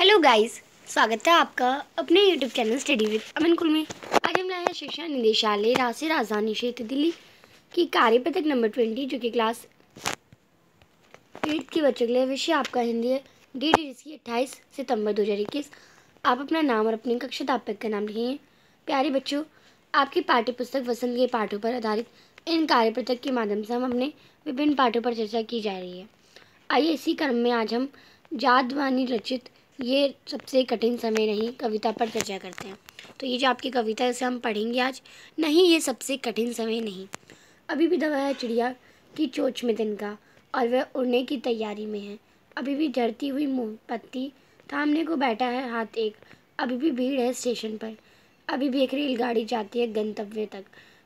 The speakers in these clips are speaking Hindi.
हेलो गाइस स्वागत है आपका अपने YouTube channel study with Aman कुल में आज हम लाए हैं शिक्षा निदेशालय राष्ट्रीय राजधानी क्षेत्र दिल्ली की कार्य नंबर ट्वेंटी जो कि क्लास एट के बच्चों के लिए विषय आपका हिंदी है डेट है अट्ठाईस सितंबर दो हज़ार इक्कीस आप अपना नाम और अपनी कक्षा दापक का नाम लिखेंगे प्यारे बच्चों आपकी पाठ्य पुस्तक वसंत के पाठों पर आधारित इन कार्य के माध्यम से हम अपने विभिन्न पाठों पर चर्चा की जा रही है आइए इसी क्रम में आज हम जादवानी रचित ये सबसे कठिन समय नहीं कविता पर चर्चा करते हैं तो ये जो आपकी कविता है हम पढ़ेंगे आज नहीं ये सबसे कठिन समय नहीं अभी भी दवा है चिड़िया की चोच में दिन का और वह उड़ने की तैयारी में है अभी भी झड़ती हुई मुँह पत्ती थामने को बैठा है हाथ एक अभी भी भीड़ है स्टेशन पर अभी भी एक रेलगाड़ी जाती है गंतव्य तक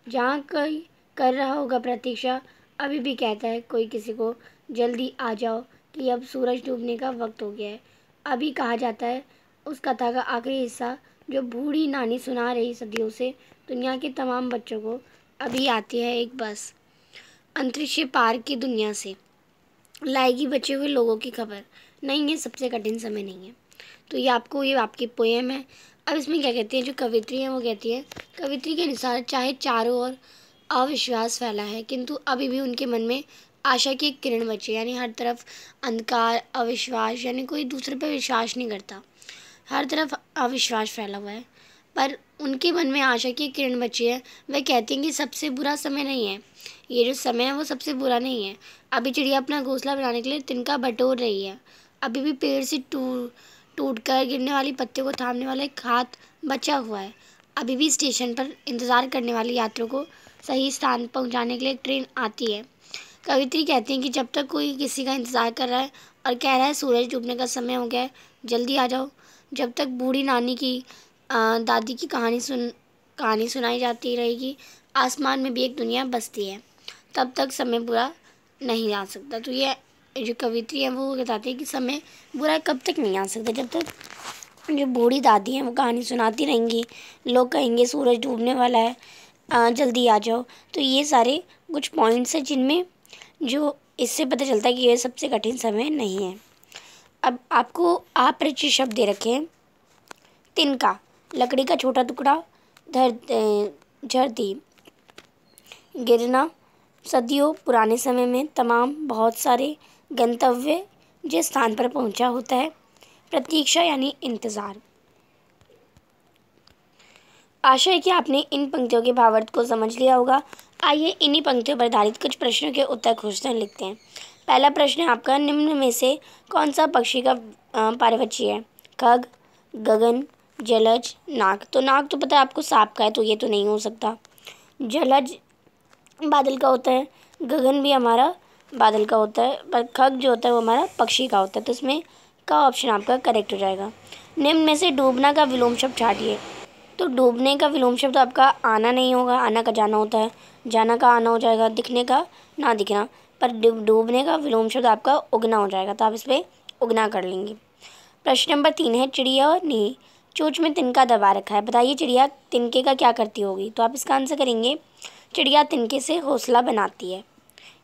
जहाँ कोई कर रहा होगा प्रतीक्षा अभी भी कहता है कोई किसी को जल्दी आ जाओ कि अब सूरज डूबने का वक्त हो गया है अभी कहा जाता है उस कथा का आखिरी हिस्सा जो बूढ़ी नानी सुना रही सदियों से दुनिया के तमाम बच्चों को अभी आती है एक बस अंतरिक्ष पार की दुनिया से लाएगी बचे हुए लोगों की खबर नहीं है सबसे कठिन समय नहीं है तो ये आपको ये आपकी पोएम है अब इसमें क्या कहती है जो कवित्री है वो कहती है कवित्री के अनुसार चाहे चारों ओर अविश्वास फैला है किंतु अभी भी उनके मन में आशा की एक किरण बची यानी हर तरफ अंधकार अविश्वास यानी कोई दूसरे पर विश्वास नहीं करता हर तरफ अविश्वास फैला हुआ है पर उनके मन में आशा की किरण बची है वह कहती हैं कि सबसे बुरा समय नहीं है ये जो समय है वो सबसे बुरा नहीं है अभी चिड़िया अपना घोंसला बनाने के लिए तिनका बटोर रही है अभी भी पेड़ से टूट टूट कर गिरने वाली पत्तियों को थामने वाला एक हाथ बचा हुआ है अभी भी स्टेशन पर इंतज़ार करने वाली यात्रियों को सही स्थान पहुंचाने के लिए एक ट्रेन आती है कवित्री कहती हैं कि जब तक कोई किसी का इंतज़ार कर रहा है और कह रहा है सूरज डूबने का समय हो गया है जल्दी आ जाओ जब तक बूढ़ी नानी की आ, दादी की कहानी सुन कहानी सुनाई जाती रहेगी आसमान में भी एक दुनिया बसती है तब तक समय बुरा नहीं आ सकता तो ये जो कवित्री है वो बताती है कि समय बुरा कब तक नहीं आ सकता जब तक जो बूढ़ी दादी हैं वो कहानी सुनाती रहेंगी लोग कहेंगे सूरज डूबने वाला है आ, जल्दी आ जाओ तो ये सारे कुछ पॉइंट्स हैं जिनमें जो इससे पता चलता है कि यह सबसे कठिन समय नहीं है अब आपको अपरिचित शब्द दे रखे हैं तिनका लकड़ी का छोटा टुकड़ा धर झरती गिरना सदियों पुराने समय में तमाम बहुत सारे गंतव्य जिस स्थान पर पहुंचा होता है प्रतीक्षा यानी इंतज़ार आशा है कि आपने इन पंक्तियों के भावार्थ को समझ लिया होगा आइए इन्हीं पंक्तियों पर आधारित कुछ प्रश्नों के उत्तर खोजते हैं लिखते हैं पहला प्रश्न है आपका निम्न में से कौन सा पक्षी का पारवची है खग गगन जलज नाक तो नाक तो पता है आपको सांप का है तो ये तो नहीं हो सकता जलज बादल का होता है गगन भी हमारा बादल का होता है पर खग जो होता है वो हमारा पक्षी का होता है तो इसमें का ऑप्शन आपका करेक्ट हो जाएगा निम्न में से डूबना का विलोम शब्द छाटिए तो डूबने का विलोम शब्द आपका आना नहीं होगा आना का जाना होता है जाना का आना हो जाएगा दिखने का ना दिखना पर डूबने का विलोम शब्द आपका उगना हो जाएगा तो आप इस पर उगना कर लेंगे प्रश्न नंबर तीन है चिड़िया ने चोच में तिनका दबा रखा है बताइए चिड़िया तिनके का क्या करती होगी तो आप इसका आंसर करेंगे चिड़िया तिनके से हौसला बनाती है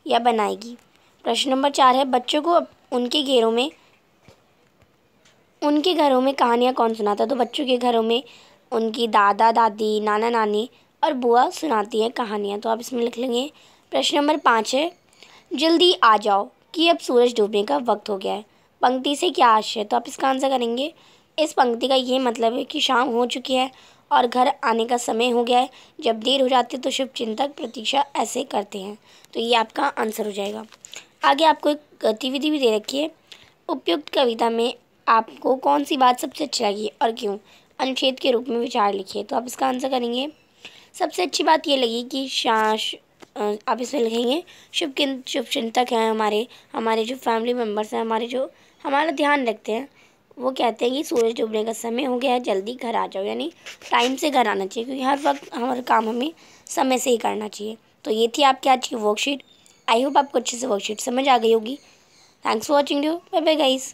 या बनाएगी प्रश्न नंबर चार है बच्चों को उनके घेरों में उनके घरों में कहानियाँ कौन सुनाता है तो बच्चों के घरों में उनकी दादा दादी नाना नानी और बुआ सुनाती हैं कहानियाँ तो आप इसमें लिख लेंगे प्रश्न नंबर पाँच है जल्दी आ जाओ कि अब सूरज डूबने का वक्त हो गया है पंक्ति से क्या आशय है तो आप इसका आंसर करेंगे इस पंक्ति का ये मतलब है कि शाम हो चुकी है और घर आने का समय हो गया है जब देर हो जाती है तो शुभ चिंतक प्रतीक्षा ऐसे करते हैं तो ये आपका आंसर हो जाएगा आगे आपको एक गतिविधि भी दे रखी है उपयुक्त कविता में आपको कौन सी बात सबसे अच्छी लगी और क्यों अनुच्छेद के रूप में विचार लिखिए तो आप इसका आंसर करेंगे सबसे अच्छी बात ये लगी कि शाश आप इसमें लिखेंगे शुभ शुभ चिंतक हैं हमारे हमारे जो फैमिली मेम्बर्स हैं हमारे जो हमारा ध्यान रखते हैं वो कहते हैं कि सूरज डूबने का समय हो गया है जल्दी घर आ जाओ यानी टाइम से घर आना चाहिए क्योंकि हर वक्त हमारे काम हमें समय से ही करना चाहिए तो ये थी आपकी आज की वर्कशीट आई होप आपको अच्छे से वर्कशीट समझ आ गई होगी thanks for watching you bye bye guys